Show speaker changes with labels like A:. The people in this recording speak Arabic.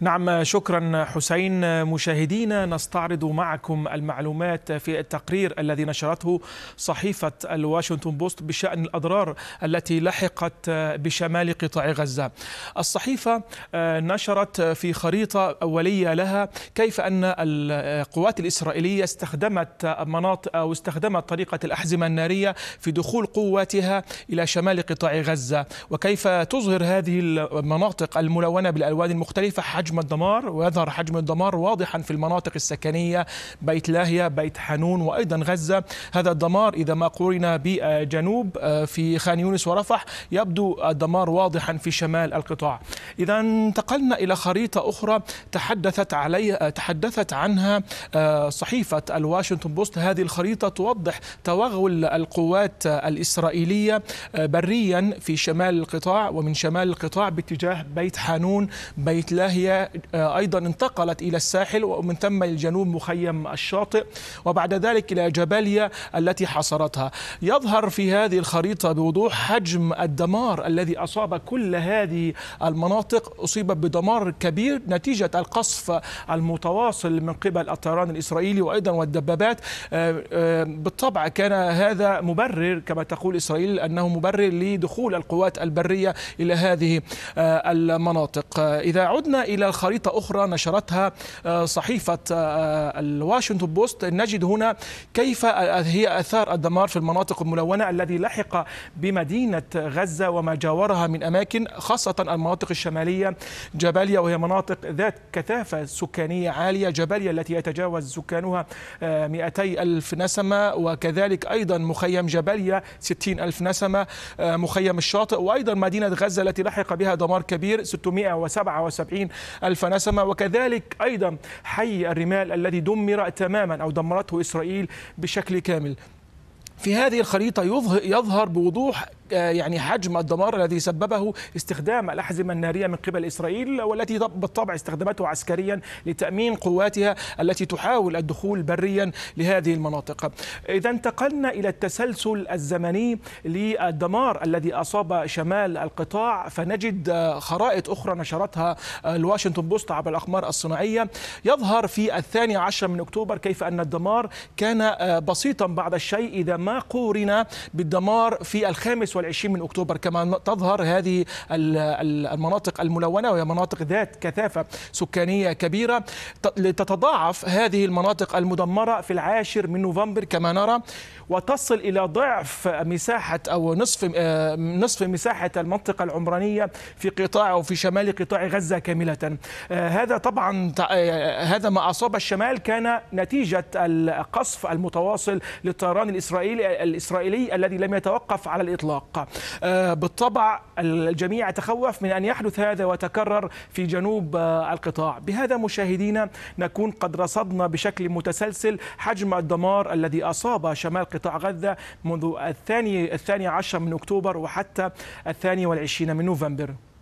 A: نعم شكرا حسين مشاهدينا نستعرض معكم المعلومات في التقرير الذي نشرته صحيفة الواشنطن بوست بشأن الأضرار التي لحقت بشمال قطاع غزة الصحيفة آه، نشرت في خريطة أولية لها كيف أن القوات الإسرائيلية استخدمت مناطق أو استخدمت طريقة الأحزمة النارية في دخول قواتها إلى شمال قطاع غزة وكيف تظهر هذه المناطق الملونة بالألوان المختلفة حجم الدمار ويظهر حجم الدمار واضحا في المناطق السكنية بيت لاهيا بيت حنون وأيضا غزة هذا الدمار إذا ما قرنا بجنوب آه، في خان يونس ورفح يبدو الدمار واضحا في شمال القطاع إذا انتقلنا إلى خريطة أخرى تحدثت عليها آه، تحدثت عنها آه، صحيفة الواشنطن بوست هذه الخريطة توضح توغل القوات الإسرائيلية بريا في شمال القطاع ومن شمال القطاع باتجاه بيت حانون بيت لاهيا آه، أيضا انتقلت إلى الساحل ومن ثم الجنوب مخيم الشاطئ وبعد ذلك إلى جباليا التي حصرتها يظهر في هذه الخريطة بوضوح حجم الدمار الذي أصاب كل هذه المناطق أصيبت بدمار كبير نتيجة القصف المتواصل من قبل الطيران الإسرائيلي وأيضا والدبابات آه، آه، بالطبع كان هذا مبرر كما تقول إسرائيل أنه مبرر لدخول القوات البرية إلى هذه المناطق إذا عدنا إلى إلى خريطة أخرى نشرتها آه، صحيفة آه، الواشنطن بوست نجد هنا كيف هي أثار الدمار في المناطق الملونة الذي لحق بمدينة غزة وما جاورها من أماكن خاصة المناطق الشمالية جباليا وهي مناطق ذات كثافة سكانية عالية جباليا التي يتجاوز سكانها 200 آه، ألف نسمة وكذلك أيضا مخيم جباليا 60 ألف نسمة مخيم الشاطئ وأيضا مدينة غزة التي لحق بها دمار كبير 677 الفنسمة وكذلك أيضا حي الرمال الذي دمر تماما أو دمرته إسرائيل بشكل كامل في هذه الخريطة يظهر بوضوح يعني حجم الدمار الذي سببه استخدام الأحزمة النارية من قبل إسرائيل والتي بالطبع استخدمته عسكريا لتأمين قواتها التي تحاول الدخول بريا لهذه المناطق إذا انتقلنا إلى التسلسل الزمني للدمار الذي أصاب شمال القطاع فنجد آه، خرائط أخرى نشرتها آه، الواشنطن بوست عبر الأقمار الصناعية يظهر في الثاني عشر من أكتوبر كيف أن الدمار كان آه، بسيطا بعض الشيء إذا ما قورن بالدمار في الخامس والعشرين من أكتوبر كما تظهر هذه المناطق الملونة وهي مناطق ذات كثافة سكانية كبيرة لتتضاعف هذه المناطق المدمرة في العاشر من نوفمبر كما نرى وتصل إلى ضعف مساحة أو نصف آه، نصف مساحة المنطقة العمرانية في قطاع أو في شمال قطاع غزة كاملة آه، هذا طبعا آه، هذا ما أصاب الشمال كان نتيجة القصف المتواصل للطيران الإسرائيلي الإسرائيلي الذي لم يتوقف على الإطلاق المتوقع آه، بالطبع الجميع يتخوف من أن يحدث هذا وتكرر في جنوب آه، القطاع بهذا مشاهدينا نكون قد رصدنا بشكل متسلسل حجم الدمار الذي أصاب شمال قطاع غزة منذ الثاني الثاني عشر من أكتوبر وحتى الثاني والعشرين من نوفمبر